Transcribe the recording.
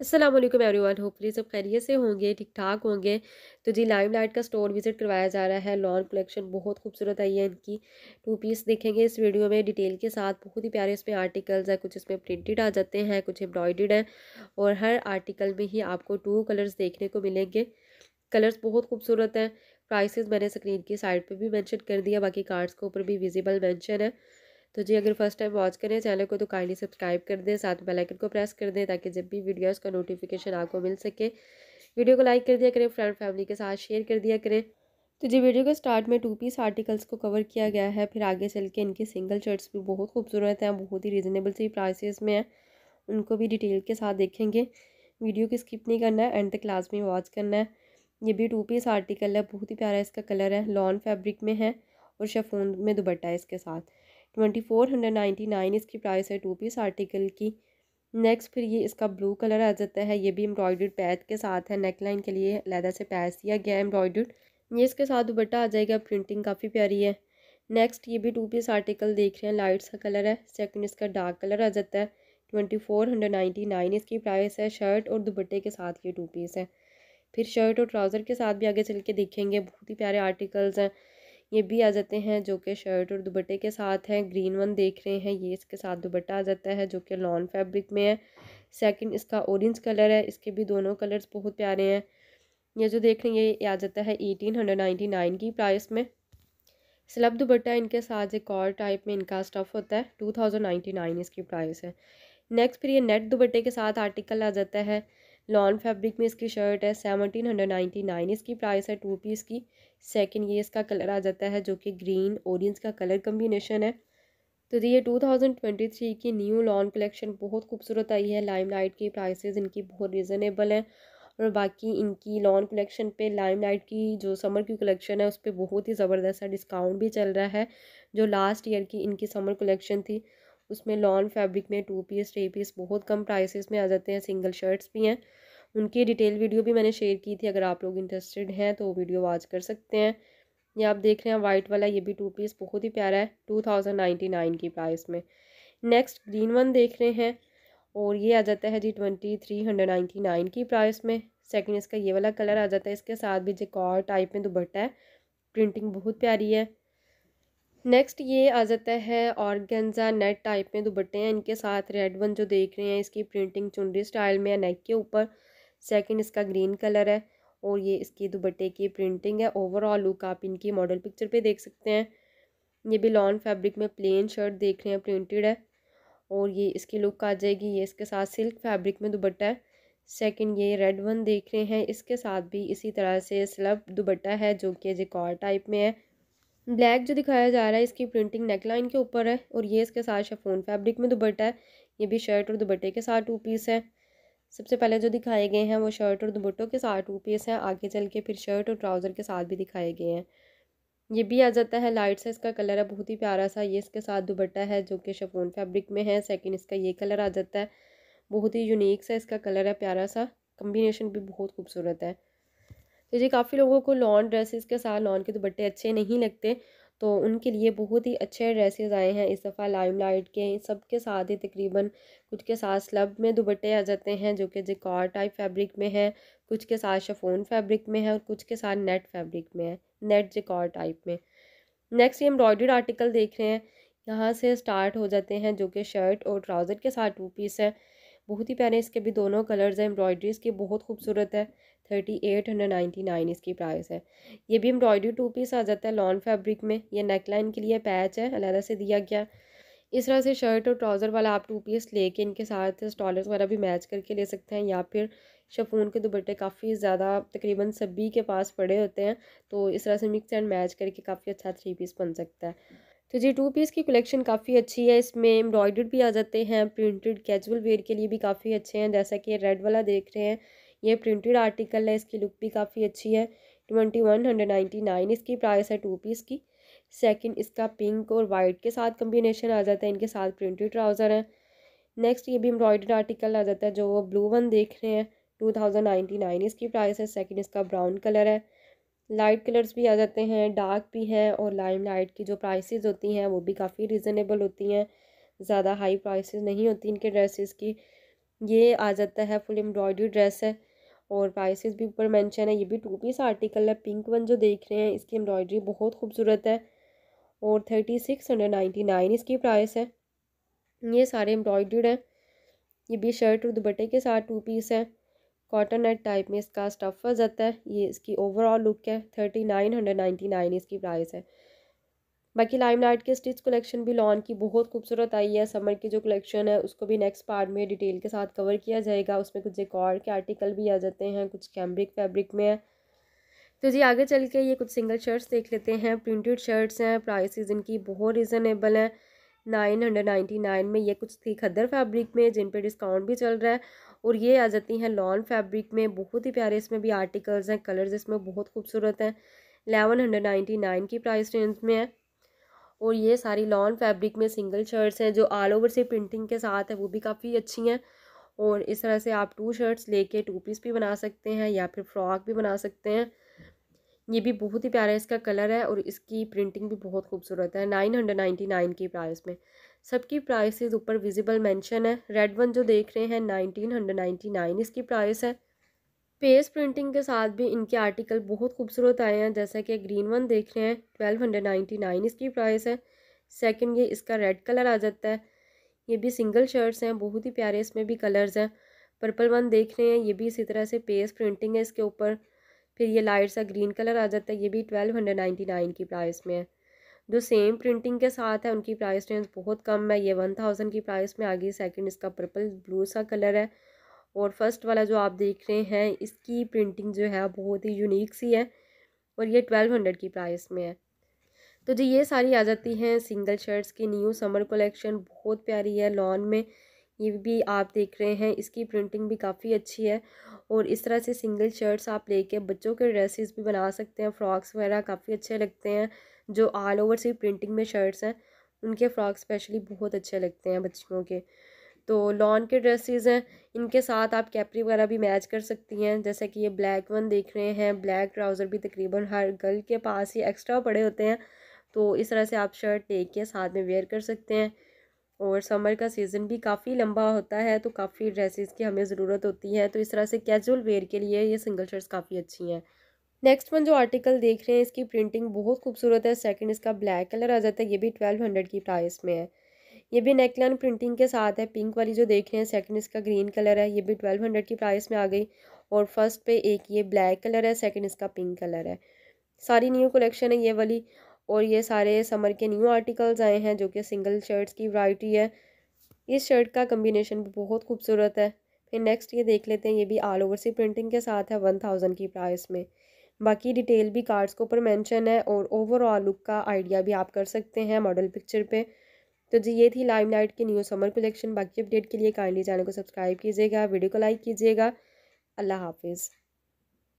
Aslam every one होपली सब खैरियत से होंगे ठीक ठाक होंगे तो जी लाइम लाइट का स्टोर विज़िट करवाया जा रहा है लॉन कलेक्शन बहुत खूबसूरत आई है इनकी टू पीस देखेंगे इस वीडियो में डिटेल के साथ बहुत ही प्यारे इसमें आर्टिकल्स हैं कुछ इसमें प्रिंटेड आ जाते हैं कुछ एम्ब्रॉयड हैं और हर आर्टिकल में ही आपको टू कलर्स देखने को मिलेंगे कलर्स बहुत खूबसूरत हैं प्राइसेस मैंने स्क्रीन की साइड पर भी मैंशन कर दिया बाकी कार्ड्स के ऊपर भी विजिबल मैंशन है तो जी अगर फर्स्ट टाइम वॉच करें चैनल को तो काइंडली सब्सक्राइब कर दें साथ में बेलाइकन को प्रेस कर दें ताकि जब भी वीडियोज़ का नोटिफिकेशन आपको मिल सके वीडियो को लाइक कर दिया करें फ्रेंड फैमिली के साथ शेयर कर दिया करें तो जी वीडियो के स्टार्ट में टू पीस आर्टिकल्स को कवर किया गया है फिर आगे चल के इनके सिंगल शर्ट्स भी बहुत खूबसूरत हैं बहुत ही रिजनेबल सी प्राइसेस में हैं उनको भी डिटेल के साथ देखेंगे वीडियो की स्किप नहीं करना है एंड तक क्लास में वॉच करना है ये भी टू पीस आर्टिकल है बहुत ही प्यारा इसका कलर है लॉन फैब्रिक में है और शेफोन में दुपट्टा है इसके साथ twenty four hundred ninety nine इसकी प्राइस है टू पीस आर्टिकल की नेक्स्ट फिर ये इसका ब्लू कलर आ जाता है ये भी एम्ब्रॉयड पैच के साथ है नेक लाइन के लिए लैदा से पैच दिया गया है ये इसके साथ दुपट्टा आ जाएगा प्रिंटिंग काफ़ी प्यारी है नेक्स्ट ये भी टू पीस आर्टिकल देख रहे हैं लाइट सा कलर है सेकंड इसका डार्क कलर आ जाता है twenty four hundred ninety nine इसकी प्राइस है शर्ट और दुपट्टे के साथ ये टू पीस है फिर शर्ट और ट्राउज़र के साथ भी आगे चल के देखेंगे बहुत ही प्यारे आर्टिकल्स हैं ये भी आ जाते हैं जो कि शर्ट और दुबट्टे के साथ हैं ग्रीन वन देख रहे हैं ये इसके साथ दुबट्टा आ जाता है जो कि लॉन फैब्रिक में है सेकंड इसका ऑरेंज कलर है इसके भी दोनों कलर्स बहुत प्यारे हैं ये जो देख रहे हैं ये आ जाता है एटीन हंड्रेड नाइन्टी नाइन की प्राइस में स्लब दुबट्टा इनके साथ एक और टाइप में इनका स्टफ़ होता है टू थाउजेंड नाइन्टी नाइन इसकी प्राइस है नेक्स्ट फिर ये नेट दुपट्टे के साथ आर्टिकल आ जाता है लॉन फैब्रिक में इसकी शर्ट है सेवनटीन हंड्रेड नाइन्टी नाइन इसकी प्राइस है टू पीस की सेकंड ये इसका कलर आ जाता है जो कि ग्रीन ऑरेंज का कलर कम्बिनेशन है तो ये टू थाउजेंड ट्वेंटी थ्री की न्यू लॉन कलेक्शन बहुत खूबसूरत आई है लाइम लाइट की प्राइसेज इनकी बहुत रिजनेबल हैं और बाकी इनकी लॉन कलेक्शन पे लाइम लाइट की जो समर की कलेक्शन है उस पर बहुत ही ज़बरदस्त सा डिस्काउंट भी चल रहा है जो लास्ट ईयर की इनकी समर कलेक्शन थी उसमें लॉन फैब्रिक में टू पीस थ्री पीस बहुत कम प्राइसेस में आ जाते हैं सिंगल शर्ट्स भी हैं उनकी डिटेल वीडियो भी मैंने शेयर की थी अगर आप लोग इंटरेस्टेड हैं तो वीडियो वॉच कर सकते हैं ये आप देख रहे हैं वाइट वाला ये भी टू पीस बहुत ही प्यारा है टू थाउजेंड नाइन्टी नाइन की प्राइस में नेक्स्ट ग्रीन वन देख रहे हैं और ये आ जाता है जी twenty three hundred ninety nine की प्राइस में सेकंड इसका ये वाला कलर आ जाता है इसके साथ भी कॉर टाइप में दुपट्टा है प्रिंटिंग बहुत प्यारी है नेक्स्ट ये आ जाता है ऑर्गेन्जा नेट टाइप में दुबट्टे हैं इनके साथ रेड वन जो देख रहे हैं इसकी प्रिंटिंग चुनरी स्टाइल में है नेक के ऊपर सेकंड इसका ग्रीन कलर है और ये इसकी दुबट्टे की प्रिंटिंग है ओवरऑल लुक आप इनकी मॉडल पिक्चर पे देख सकते हैं ये भी लॉन फैब्रिक में प्लेन शर्ट देख रहे हैं प्रिंटेड है और ये इसकी लुक आ जाएगी ये इसके साथ सिल्क फैब्रिक में दुबट्टा है सेकेंड ये रेड वन देख रहे हैं इसके साथ भी इसी तरह से स्लब दुबट्टा है जो कि जिकॉर टाइप में है ब्लैक जो दिखाया जा रहा है इसकी प्रिंटिंग नेकलाइन के ऊपर है और ये इसके साथ शेफोन फैब्रिक में दुबट्टा है ये भी शर्ट और दुबट्टे के साथ टू पीस है सबसे पहले जो दिखाए गए हैं वो शर्ट और दुबट्टों के साथ टू पीस हैं आगे चल के फिर शर्ट और ट्राउज़र के साथ भी दिखाए गए हैं ये भी आ जाता है लाइट सा इसका कलर है बहुत ही प्यारा सा ये इसके साथ दुबट्टा है जो कि शफोन फैब्रिक में है सेकेंड इसका ये कलर आ जाता है बहुत ही यूनिक सा इसका कलर है प्यारा सा कम्बिनेशन भी बहुत खूबसूरत है जी काफ़ी लोगों को लॉन ड्रेसेस के साथ लॉन के दुपट्टे अच्छे नहीं लगते तो उनके लिए बहुत ही अच्छे ड्रेसेस आए हैं इस दफ़ा लाइम लाइट के सब के साथ ही तकरीबन कुछ के साथ स्लब में दुपट्टे आ जाते हैं जो कि जिकॉर टाइप फैब्रिक में है कुछ के साथ शफोन फैब्रिक में है और कुछ के साथ नेट फैब्रिक में है नेट जिकॉर टाइप में नेक्स्ट ये एम्ब्रॉयडर्ड आर्टिकल देख रहे हैं यहाँ से स्टार्ट हो जाते हैं जो कि शर्ट और ट्राउज़र के साथ टू पीस है बहुत ही प्यारे इसके भी दोनों कलर्स हैं एम्ब्रॉयडरी इसकी बहुत खूबसूरत है thirty eight hundred ninety nine इसकी प्राइस है ये भी एम्ब्रॉयडरी टू पीस आ जाता है लॉन फैब्रिक में ये नेकलाइन के लिए पैच है अलहदा से दिया गया इस तरह से शर्ट और ट्राउज़र वाला आप टू पीस लेके इनके साथ स्टॉलर्स वगैरह भी मैच करके ले सकते हैं या फिर शफून के दुपट्टे काफ़ी ज़्यादा तकरीबन सभी के पास पड़े होते हैं तो इस तरह से मिक्स एंड मैच करके काफ़ी अच्छा थ्री पीस बन सकता है तो जी टू पीस की कलेक्शन काफ़ी अच्छी है इसमें एम्ब्रॉयड भी आ जाते हैं प्रिंटेड कैजुअल वेयर के लिए भी काफ़ी अच्छे हैं जैसा कि रेड वाला देख रहे हैं ये प्रिंटेड आर्टिकल है इसकी लुक भी काफ़ी अच्छी है twenty one hundred ninety nine इसकी प्राइस है टू पीस की सेकंड इसका पिंक और वाइट के साथ कम्बिनेशन आ जाता है इनके साथ प्रिंटेड ट्राउज़र हैं नेक्स्ट ये भी एम्ब्रॉयड आर्टिकल आ जाता है जो वो ब्लू वन देख रहे हैं टू थाउजेंड नाइन्टी नाइन इसकी प्राइस है सेकेंड इसका ब्राउन कलर है लाइट कलर्स भी आ जाते हैं डार्क भी हैं और लाइम लाइट की जो प्राइसेस होती हैं वो भी काफ़ी रिजनेबल होती हैं ज़्यादा हाई प्राइसेस नहीं होती इनके ड्रेसेस की ये आ जाता है फुल एम्ब्रॉयडरी ड्रेस है और प्राइसेस भी ऊपर मेंशन है ये भी टू पीस आर्टिकल है पिंक वन जो देख रहे हैं इसकी एम्ब्रॉयडरी बहुत खूबसूरत है और thirty six hundred ninety nine इसकी प्राइस है ये सारे एम्ब्रॉयड्रीड हैं ये भी शर्ट और दुपट्टे के साथ टू पीस है कॉटन नेट टाइप में इसका स्टफ ज़्यादा है ये इसकी ओवरऑल लुक है thirty nine hundred ninety nine इसकी प्राइस है बाकी लाइम लाइट के स्टिच कलेक्शन भी लॉन की बहुत खूबसूरत आई है समर की जो कलेक्शन है उसको भी नेक्स्ट पार्ट में डिटेल के साथ कवर किया जाएगा उसमें कुछ जेकॉर्ड के आर्टिकल भी आ जाते हैं कुछ कैम्ब्रिक फैब्रिक में है तो जी आगे चल के ये कुछ सिंगल शर्ट्स देख लेते हैं प्रिंटेड शर्ट्स हैं प्राइसेस इनकी बहुत रिजनेबल हैं नाइन हंड्रेड नाइन्टी नाइन में ये कुछ थी खद्दर फैब्रिक में जिन पे डिस्काउंट भी चल रहा है और ये आ जाती हैं लॉन फैब्रिक में बहुत ही प्यारे इसमें भी आर्टिकल्स हैं कलर्स इसमें बहुत खूबसूरत हैं एलेवन हंड्रेड नाइन्टी नाइन की प्राइस रेंज में है और ये सारी लॉन फैब्रिक में सिंगल शर्ट्स हैं जो ऑल ओवर से प्रिंटिंग के साथ है वो भी काफ़ी अच्छी हैं और इस तरह से आप टू शर्ट्स लेके टू पीस भी बना सकते हैं या फिर फ्रॉक भी बना सकते हैं ये भी बहुत ही प्यारा इसका कलर है और इसकी प्रिंटिंग भी बहुत खूबसूरत है नाइन हंड्रेड नाइन्टी नाइन की प्राइस में सबकी प्राइसेस ऊपर विजिबल मेंशन है रेड वन जो देख रहे हैं नाइनटीन हंड्रेड नाइन्टी नाइन इसकी प्राइस है पेस प्रिंटिंग के साथ भी इनके आर्टिकल बहुत खूबसूरत आए हैं जैसा कि ग्रीन वन देख रहे हैं ट्वेल्व हंड्रेड नाइन्टी नाइन इसकी प्राइस है सेकेंड ये इसका रेड कलर आ जाता है ये भी सिंगल शर्ट्स हैं बहुत ही प्यारे इसमें भी कलर्स हैं पर्पल वन देख रहे हैं ये भी इसी तरह से पेस प्रिंटिंग है इसके ऊपर फिर ये लाइट सा ग्रीन कलर आ जाता है ये भी ट्वेल्व हंड्रेड नाइन्टी नाइन की प्राइस में है जो सेम प्रिंटिंग के साथ है उनकी प्राइस रेंज बहुत कम है ये वन थाउजेंड की प्राइस में आ गई सेकेंड इसका पर्पल ब्लू सा कलर है और फर्स्ट वाला जो आप देख रहे हैं इसकी प्रिंटिंग जो है बहुत ही यूनिक सी है और ये ट्वेल्व हंड्रेड की प्राइस में है तो जी ये सारी आ जाती हैं सिंगल शर्ट्स की न्यू समर कलेक्शन बहुत प्यारी है लॉन में ये भी आप देख रहे हैं इसकी प्रिंटिंग भी काफ़ी अच्छी है और इस तरह से सिंगल शर्ट्स आप लेके बच्चों के ड्रेसेस भी बना सकते हैं फ्रॉक्स वगैरह काफ़ी अच्छे लगते हैं जो ऑल ओवर से प्रिंटिंग में शर्ट्स हैं उनके फ्रॉक स्पेशली बहुत अच्छे लगते हैं बच्चियों के तो लॉन के ड्रेसेस हैं इनके साथ आप कैपरी वगैरह भी मैच कर सकती हैं जैसे कि ये ब्लैक वन देख रहे हैं ब्लैक ट्राउज़र भी तकरीबन हर गर्ल के पास ही एक्स्ट्रा पड़े होते हैं तो इस तरह से आप शर्ट लेके साथ में वेयर कर सकते हैं और समर का सीज़न भी काफ़ी लंबा होता है तो काफ़ी ड्रेसेस की हमें ज़रूरत होती है तो इस तरह से कैजुअल वेयर के लिए ये सिंगल शर्ट्स काफ़ी अच्छी हैं नेक्स्ट वन जो आर्टिकल देख रहे हैं इसकी प्रिंटिंग बहुत खूबसूरत है सेकंड इसका ब्लैक कलर आ जाता है ये भी ट्वेल्व हंड्रेड की प्राइस में है ये भी नेकलाइन प्रिंटिंग के साथ है पिंक वाली जो देख रहे हैं सेकंड इसका ग्रीन कलर है ये भी ट्वेल्व हंड्रेड की प्राइस में आ गई और फर्स्ट पे एक ये ब्लैक कलर है सेकंड इसका पिंक कलर है सारी न्यू कलेक्शन है ये वाली और ये सारे समर के न्यू आर्टिकल्स आए हैं जो कि सिंगल शर्ट्स की वैरायटी है इस शर्ट का कम्बिनेशन भी बहुत खूबसूरत है फिर नेक्स्ट ये देख लेते हैं ये भी ऑल ओवर सी प्रिंटिंग के साथ है वन थाउजेंड की प्राइस में बाकी डिटेल भी कार्ड्स के ऊपर मेंशन है और ओवरऑल लुक का आइडिया भी आप कर सकते हैं मॉडल पिक्चर पर तो जी ये थी लाइट की न्यू समर कलेक्शन बाकी अपडेट के लिए काइंडली चैनल को सब्सक्राइब कीजिएगा वीडियो को लाइक कीजिएगा अल्लाह हाफिज़